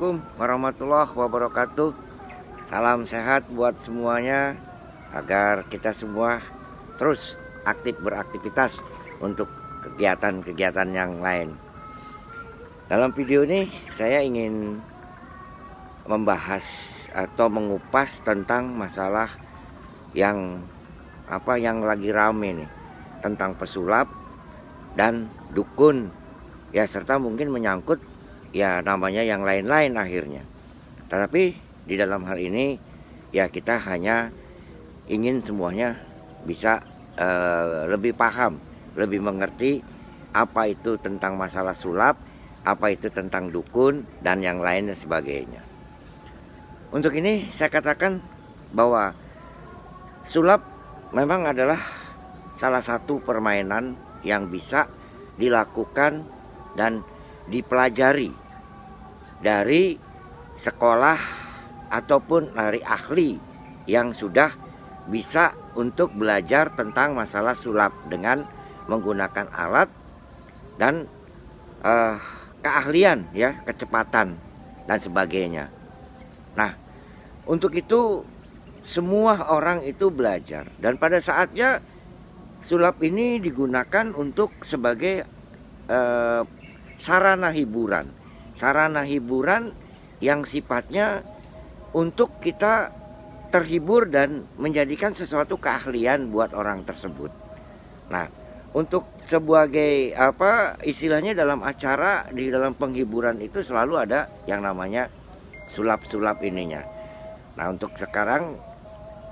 Assalamualaikum warahmatullahi wabarakatuh. Salam sehat buat semuanya agar kita semua terus aktif beraktivitas untuk kegiatan-kegiatan yang lain. Dalam video ini saya ingin membahas atau mengupas tentang masalah yang apa yang lagi rame nih tentang pesulap dan dukun ya serta mungkin menyangkut ya namanya yang lain-lain akhirnya. Tetapi di dalam hal ini ya kita hanya ingin semuanya bisa uh, lebih paham, lebih mengerti apa itu tentang masalah sulap, apa itu tentang dukun dan yang lain dan sebagainya. Untuk ini saya katakan bahwa sulap memang adalah salah satu permainan yang bisa dilakukan dan dipelajari dari sekolah ataupun dari ahli yang sudah bisa untuk belajar tentang masalah sulap dengan menggunakan alat dan eh, keahlian ya kecepatan dan sebagainya. Nah untuk itu semua orang itu belajar dan pada saatnya sulap ini digunakan untuk sebagai eh, sarana hiburan. Sarana hiburan yang sifatnya untuk kita terhibur dan menjadikan sesuatu keahlian buat orang tersebut. Nah, untuk sebagai apa istilahnya dalam acara di dalam penghiburan itu selalu ada yang namanya sulap-sulap ininya. Nah, untuk sekarang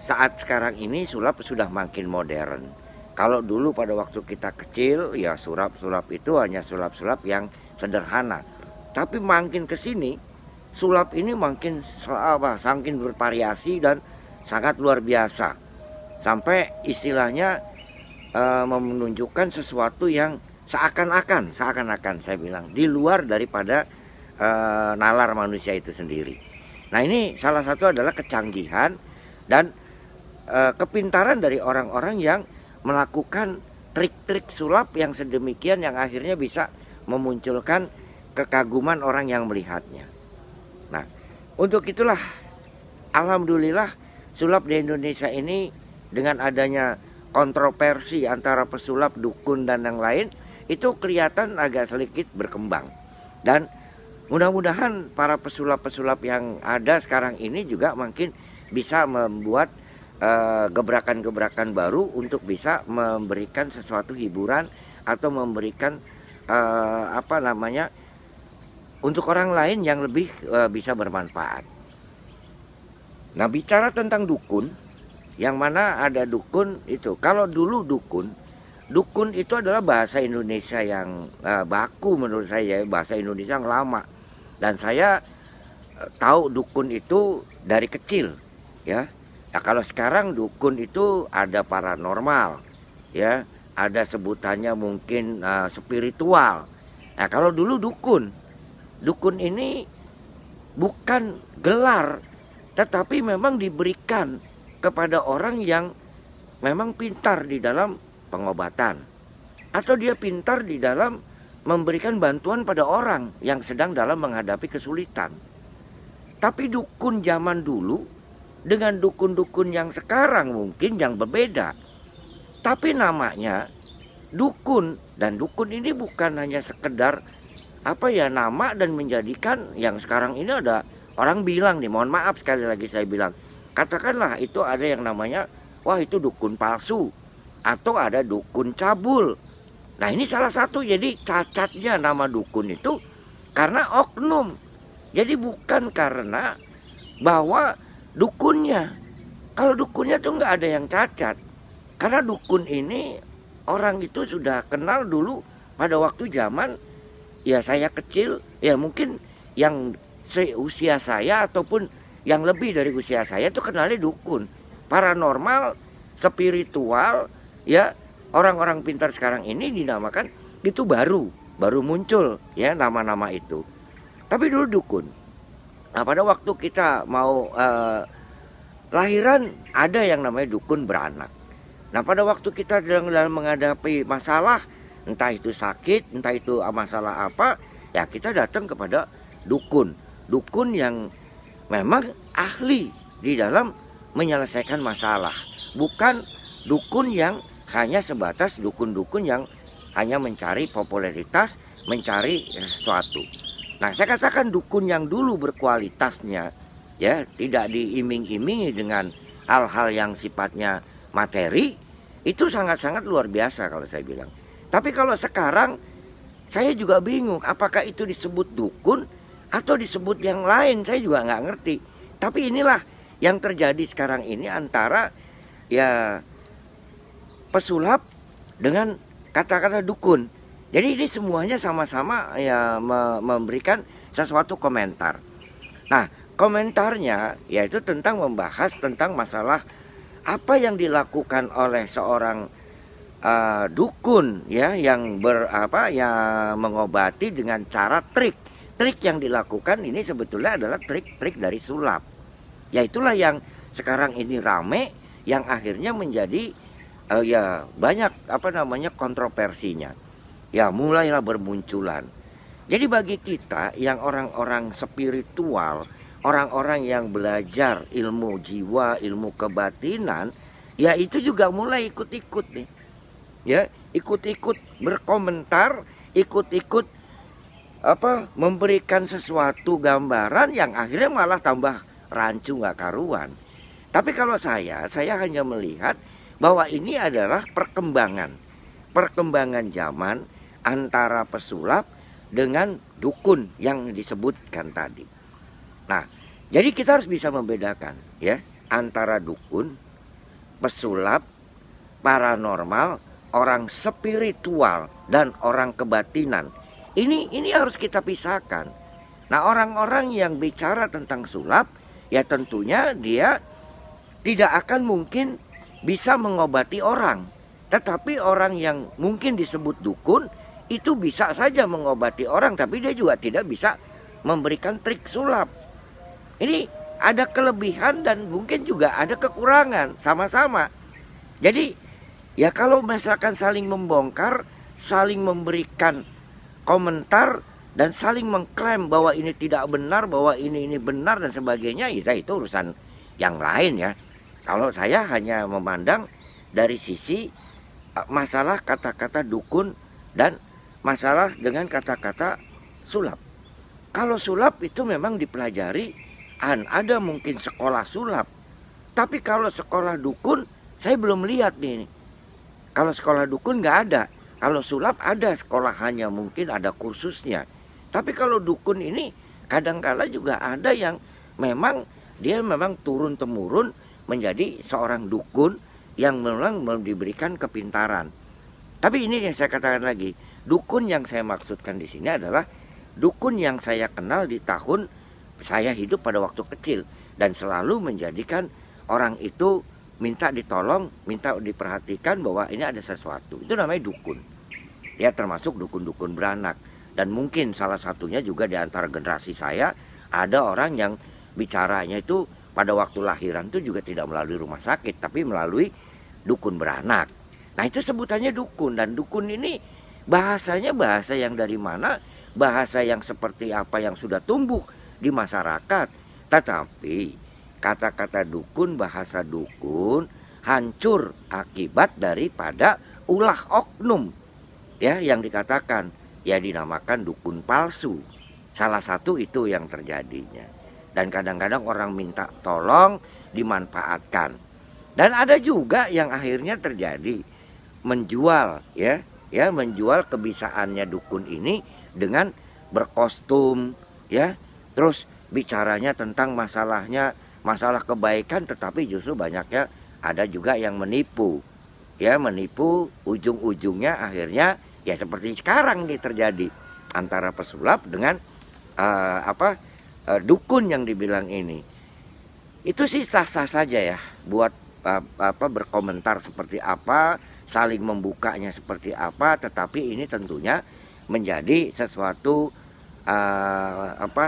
saat sekarang ini sulap sudah makin modern kalau dulu pada waktu kita kecil ya sulap-sulap itu hanya sulap-sulap yang sederhana. Tapi makin ke sini sulap ini makin apa, sangkin bervariasi dan sangat luar biasa. Sampai istilahnya e, eh, menunjukkan sesuatu yang seakan-akan, seakan-akan saya bilang di luar daripada e, nalar manusia itu sendiri. Nah ini salah satu adalah kecanggihan dan e, kepintaran dari orang-orang yang melakukan trik-trik sulap yang sedemikian yang akhirnya bisa memunculkan kekaguman orang yang melihatnya. Nah, untuk itulah alhamdulillah sulap di Indonesia ini dengan adanya kontroversi antara pesulap dukun dan yang lain itu kelihatan agak sedikit berkembang. Dan mudah-mudahan para pesulap-pesulap yang ada sekarang ini juga mungkin bisa membuat Eh, gebrakan-gebrakan baru untuk bisa memberikan sesuatu hiburan atau memberikan uh, apa namanya untuk orang lain yang lebih uh, bisa bermanfaat. Nah, bicara tentang dukun, yang mana ada dukun itu. Kalau dulu dukun, dukun itu adalah bahasa Indonesia yang uh, baku menurut saya, ya, bahasa Indonesia yang lama. Dan saya uh, tahu dukun itu dari kecil, ya. Nah kalau sekarang dukun itu ada paranormal, ya ada sebutannya mungkin uh, spiritual. Nah kalau dulu dukun, dukun ini bukan gelar, tetapi memang diberikan kepada orang yang memang pintar di dalam pengobatan atau dia pintar di dalam memberikan bantuan pada orang yang sedang dalam menghadapi kesulitan. Tapi dukun zaman dulu dengan dukun-dukun yang sekarang mungkin yang berbeda. Tapi namanya dukun dan dukun ini bukan hanya sekedar apa ya nama dan menjadikan yang sekarang ini ada orang bilang nih mohon maaf sekali lagi saya bilang katakanlah itu ada yang namanya wah itu dukun palsu atau ada dukun cabul nah ini salah satu jadi cacatnya nama dukun itu karena oknum jadi bukan karena bahwa dukunnya. Kalau dukunnya tuh nggak ada yang cacat. Karena dukun ini orang itu sudah kenal dulu pada waktu zaman ya saya kecil, ya mungkin yang seusia saya ataupun yang lebih dari usia saya itu kenalnya dukun. Paranormal, spiritual, ya orang-orang pintar sekarang ini dinamakan itu baru, baru muncul ya nama-nama itu. Tapi dulu dukun. Nah, pada waktu kita mau eh, lahiran ada yang namanya dukun beranak. Nah, pada waktu kita dalam, dalam menghadapi masalah, entah itu sakit, entah itu ah, masalah apa, ya kita datang kepada dukun. Dukun yang memang ahli di dalam menyelesaikan masalah, bukan dukun yang hanya sebatas dukun-dukun yang hanya mencari popularitas, mencari sesuatu. Nah, saya katakan dukun yang dulu berkualitasnya ya tidak diiming-imingi dengan hal-hal yang sifatnya materi itu sangat-sangat luar biasa kalau saya bilang. Tapi kalau sekarang saya juga bingung apakah itu disebut dukun atau disebut yang lain saya juga nggak ngerti. Tapi inilah yang terjadi sekarang ini antara ya pesulap dengan kata-kata dukun. Jadi ini semuanya sama-sama ya memberikan sesuatu komentar. Nah, komentarnya yaitu tentang membahas tentang masalah apa yang dilakukan oleh seorang uh, dukun ya yang berapa ya mengobati dengan cara trik. Trik yang dilakukan ini sebetulnya adalah trik-trik dari sulap. Yaitulah yang sekarang ini rame yang akhirnya menjadi uh, ya banyak apa namanya kontroversinya ya mulailah bermunculan. Jadi bagi kita yang orang-orang spiritual, orang-orang yang belajar ilmu jiwa, ilmu kebatinan, ya itu juga mulai ikut-ikut nih. Ya, ikut-ikut berkomentar, ikut-ikut apa memberikan sesuatu gambaran yang akhirnya malah tambah rancu nggak karuan. Tapi kalau saya, saya hanya melihat bahwa ini adalah perkembangan. Perkembangan zaman antara pesulap dengan dukun yang disebutkan tadi. Nah, jadi kita harus bisa membedakan ya antara dukun, pesulap, paranormal, orang spiritual dan orang kebatinan. Ini ini harus kita pisahkan. Nah, orang-orang yang bicara tentang sulap ya tentunya dia tidak akan mungkin bisa mengobati orang. Tetapi orang yang mungkin disebut dukun itu bisa saja mengobati orang tapi dia juga tidak bisa memberikan trik sulap. Ini ada kelebihan dan mungkin juga ada kekurangan sama-sama. Jadi ya kalau misalkan saling membongkar, saling memberikan komentar dan saling mengklaim bahwa ini tidak benar, bahwa ini ini benar dan sebagainya, ya itu urusan yang lain ya. Kalau saya hanya memandang dari sisi eh, masalah kata-kata dukun dan masalah dengan kata-kata sulap. Kalau sulap itu memang dipelajari, ada mungkin sekolah sulap. Tapi kalau sekolah dukun, saya belum lihat nih. Kalau sekolah dukun nggak ada. Kalau sulap ada sekolah hanya mungkin ada kursusnya. Tapi kalau dukun ini kadangkala juga ada yang memang dia memang turun temurun menjadi seorang dukun yang memang belum diberikan kepintaran. Tapi ini yang saya katakan lagi, Dukun yang saya maksudkan di sini adalah dukun yang saya kenal di tahun saya hidup pada waktu kecil dan selalu menjadikan orang itu minta ditolong, minta diperhatikan bahwa ini ada sesuatu. Itu namanya dukun. Ya termasuk dukun-dukun beranak dan mungkin salah satunya juga di antara generasi saya ada orang yang bicaranya itu pada waktu lahiran itu juga tidak melalui rumah sakit tapi melalui dukun beranak. Nah itu sebutannya dukun dan dukun ini bahasanya bahasa yang dari mana bahasa yang seperti apa yang sudah tumbuh di masyarakat tetapi kata-kata dukun bahasa dukun hancur akibat daripada ulah oknum ya yang dikatakan ya dinamakan dukun palsu salah satu itu yang terjadinya dan kadang-kadang orang minta tolong dimanfaatkan dan ada juga yang akhirnya terjadi menjual ya ya menjual kebisaannya dukun ini dengan berkostum ya terus bicaranya tentang masalahnya masalah kebaikan tetapi justru banyaknya ada juga yang menipu ya menipu ujung-ujungnya akhirnya ya seperti sekarang ini terjadi antara pesulap dengan uh, apa uh, dukun yang dibilang ini itu sih sah-sah saja ya buat uh, apa berkomentar seperti apa saling membukanya seperti apa tetapi ini tentunya menjadi sesuatu uh, apa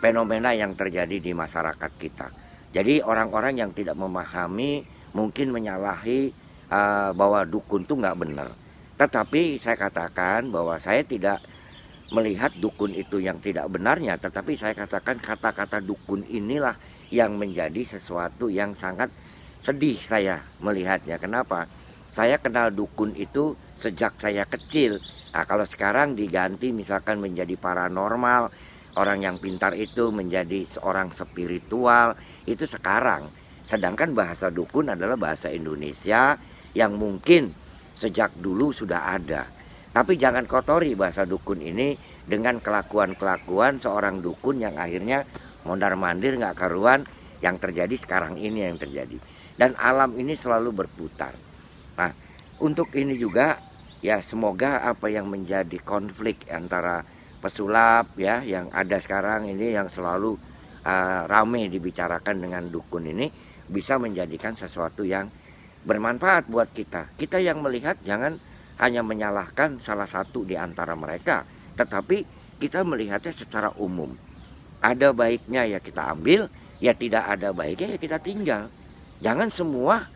fenomena yang terjadi di masyarakat kita jadi orang-orang yang tidak memahami mungkin menyalahi uh, bahwa dukun itu nggak benar tetapi saya katakan bahwa saya tidak melihat dukun itu yang tidak benarnya tetapi saya katakan kata-kata dukun inilah yang menjadi sesuatu yang sangat sedih saya melihatnya kenapa saya kenal dukun itu sejak saya kecil. Nah, kalau sekarang diganti misalkan menjadi paranormal, orang yang pintar itu menjadi seorang spiritual, itu sekarang. Sedangkan bahasa dukun adalah bahasa Indonesia yang mungkin sejak dulu sudah ada. Tapi jangan kotori bahasa dukun ini dengan kelakuan-kelakuan seorang dukun yang akhirnya mondar-mandir nggak karuan yang terjadi sekarang ini yang terjadi. Dan alam ini selalu berputar. Nah, untuk ini juga ya semoga apa yang menjadi konflik antara pesulap ya yang ada sekarang ini yang selalu uh, eh, ramai dibicarakan dengan dukun ini bisa menjadikan sesuatu yang bermanfaat buat kita. Kita yang melihat jangan hanya menyalahkan salah satu di antara mereka, tetapi kita melihatnya secara umum. Ada baiknya ya kita ambil, ya tidak ada baiknya ya kita tinggal. Jangan semua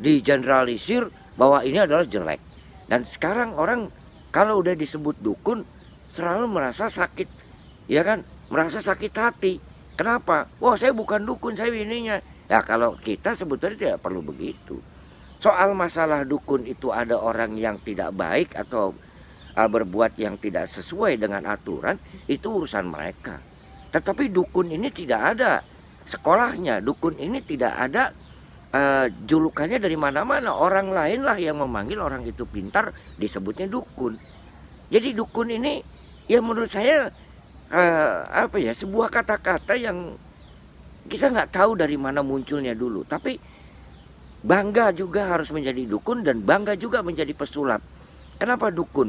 digeneralisir bahwa ini adalah jelek. Dan sekarang orang kalau udah disebut dukun selalu merasa sakit, ya kan? Merasa sakit hati. Kenapa? Wah saya bukan dukun, saya ininya. Ya kalau kita sebetulnya tidak perlu begitu. Soal masalah dukun itu ada orang yang tidak baik atau eh, berbuat yang tidak sesuai dengan aturan itu urusan mereka. Tetapi dukun ini tidak ada sekolahnya, dukun ini tidak ada Eh, julukannya dari mana-mana orang lain lah yang memanggil orang itu pintar disebutnya dukun jadi dukun ini ya menurut saya uh, apa ya sebuah kata-kata yang kita nggak tahu dari mana munculnya dulu tapi bangga juga harus menjadi dukun dan bangga juga menjadi pesulap kenapa dukun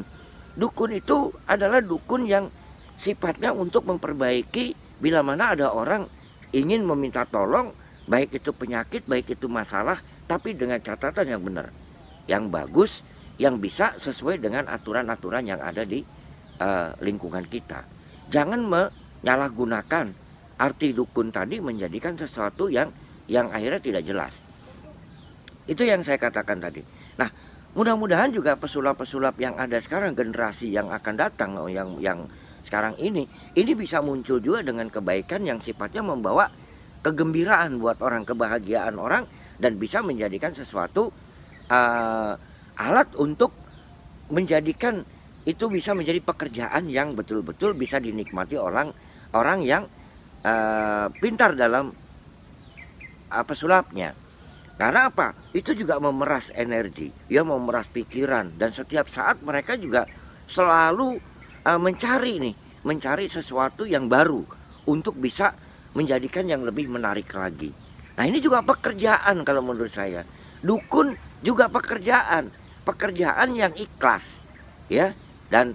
dukun itu adalah dukun yang sifatnya untuk memperbaiki bila mana ada orang ingin meminta tolong baik itu penyakit, baik itu masalah, tapi dengan catatan yang benar, yang bagus, yang bisa sesuai dengan aturan-aturan yang ada di uh, lingkungan kita. Jangan menyalahgunakan arti dukun tadi menjadikan sesuatu yang yang akhirnya tidak jelas. Itu yang saya katakan tadi. Nah, mudah-mudahan juga pesulap-pesulap yang ada sekarang generasi yang akan datang yang yang sekarang ini ini bisa muncul juga dengan kebaikan yang sifatnya membawa kegembiraan buat orang, kebahagiaan orang dan bisa menjadikan sesuatu uh, alat untuk menjadikan itu bisa menjadi pekerjaan yang betul-betul bisa dinikmati orang orang yang uh, pintar dalam apa sulapnya. Karena apa? Itu juga memeras energi, ya memeras pikiran dan setiap saat mereka juga selalu uh, mencari nih, mencari sesuatu yang baru untuk bisa menjadikan yang lebih menarik lagi. Nah, ini juga pekerjaan kalau menurut saya. Dukun juga pekerjaan, pekerjaan yang ikhlas, ya. Dan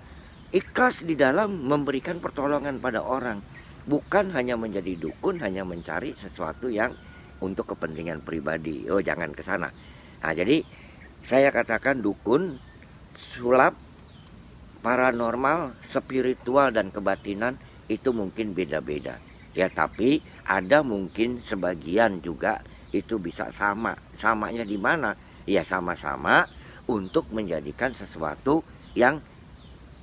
ikhlas di dalam memberikan pertolongan pada orang, bukan hanya menjadi dukun, hanya mencari sesuatu yang untuk kepentingan pribadi. Oh, jangan ke sana. Nah, jadi saya katakan dukun, sulap, paranormal, spiritual dan kebatinan itu mungkin beda-beda ya tapi ada mungkin sebagian juga itu bisa sama samanya di mana ya sama-sama untuk menjadikan sesuatu yang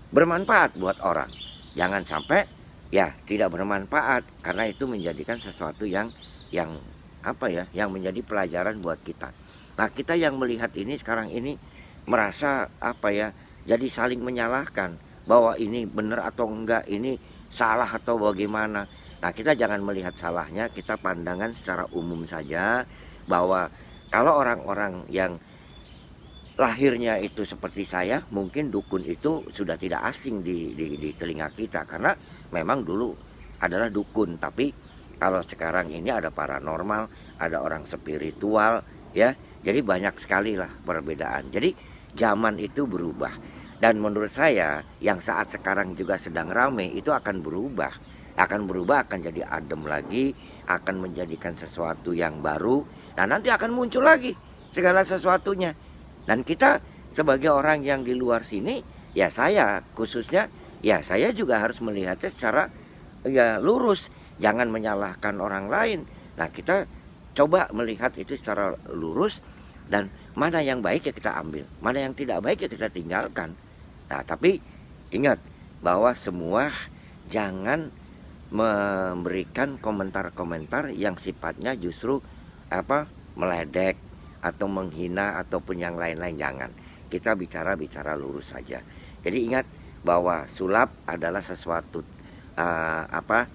bermanfaat buat orang jangan sampai ya tidak bermanfaat karena itu menjadikan sesuatu yang yang apa ya yang menjadi pelajaran buat kita nah kita yang melihat ini sekarang ini merasa apa ya jadi saling menyalahkan bahwa ini benar atau enggak ini salah atau bagaimana Nah, kita jangan melihat salahnya, kita pandangan secara umum saja bahwa kalau orang-orang yang lahirnya itu seperti saya, mungkin dukun itu sudah tidak asing di, di, di telinga kita karena memang dulu adalah dukun, tapi kalau sekarang ini ada paranormal, ada orang spiritual, ya. Jadi banyak sekali lah perbedaan. Jadi zaman itu berubah. Dan menurut saya yang saat sekarang juga sedang ramai itu akan berubah akan berubah akan jadi adem lagi akan menjadikan sesuatu yang baru dan nanti akan muncul lagi segala sesuatunya dan kita sebagai orang yang di luar sini ya saya khususnya ya saya juga harus melihatnya secara ya lurus jangan menyalahkan orang lain nah kita coba melihat itu secara lurus dan mana yang baik ya kita ambil mana yang tidak baik ya kita tinggalkan nah tapi ingat bahwa semua jangan memberikan komentar-komentar yang sifatnya justru apa meledek atau menghina ataupun yang lain-lain jangan. Kita bicara-bicara lurus saja. Jadi ingat bahwa sulap adalah sesuatu uh, apa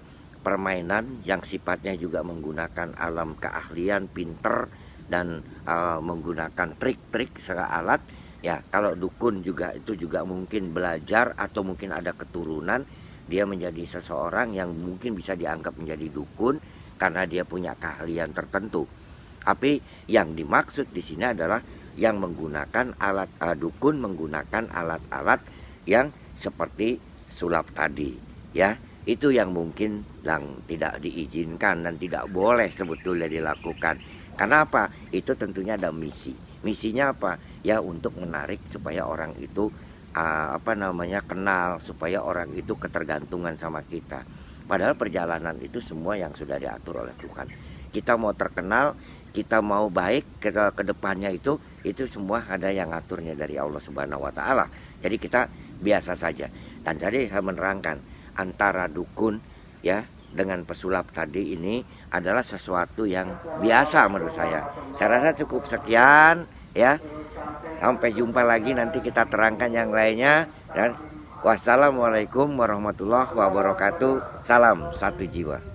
permainan yang sifatnya juga menggunakan alam keahlian pinter dan uh, menggunakan trik-trik secara alat ya kalau dukun juga itu juga mungkin belajar atau mungkin ada keturunan dia menjadi seseorang yang mungkin bisa dianggap menjadi dukun karena dia punya keahlian tertentu. Tapi yang dimaksud di sini adalah yang menggunakan alat uh, dukun menggunakan alat-alat yang seperti sulap tadi, ya. Itu yang mungkin yang tidak diizinkan dan tidak boleh sebetulnya dilakukan. karena apa? Itu tentunya ada misi. Misinya apa? Ya untuk menarik supaya orang itu Ah, apa namanya kenal supaya orang itu ketergantungan sama kita. Padahal perjalanan itu semua yang sudah diatur oleh Tuhan. Kita mau terkenal, kita mau baik ke, ke depannya itu itu semua ada yang aturnya dari Allah Subhanahu wa taala. Jadi kita biasa saja. Dan tadi saya menerangkan antara dukun ya dengan pesulap tadi ini adalah sesuatu yang biasa menurut saya. Saya rasa cukup sekian ya. Sampai jumpa lagi nanti kita terangkan yang lainnya dan wassalamualaikum warahmatullahi wabarakatuh. Salam satu jiwa.